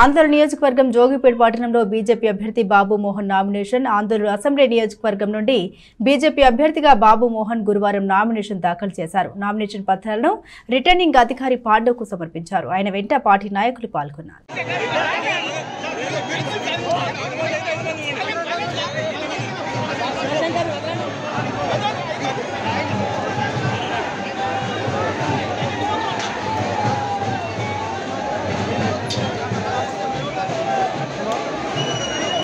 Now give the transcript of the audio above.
ఆంధ్ర నియోజకవర్గం జోగిపేట పట్టణంలో బీజేపీ అభ్యర్థి బాబు మోహన్ నామినేషన్ ఆంధ్ర అసెంబ్లీ నియోజకవర్గం నుండి బీజేపీ అభ్యర్థిగా బాబు మోహన్ గురువారం నామినేషన్ దాఖలు చేశారు నామినేషన్ పత్రాలను రిటర్నింగ్ అధికారి పాండవ్కు సమర్పించారు ఆయన వెంట పార్టీ నాయకులు పాల్గొన్నారు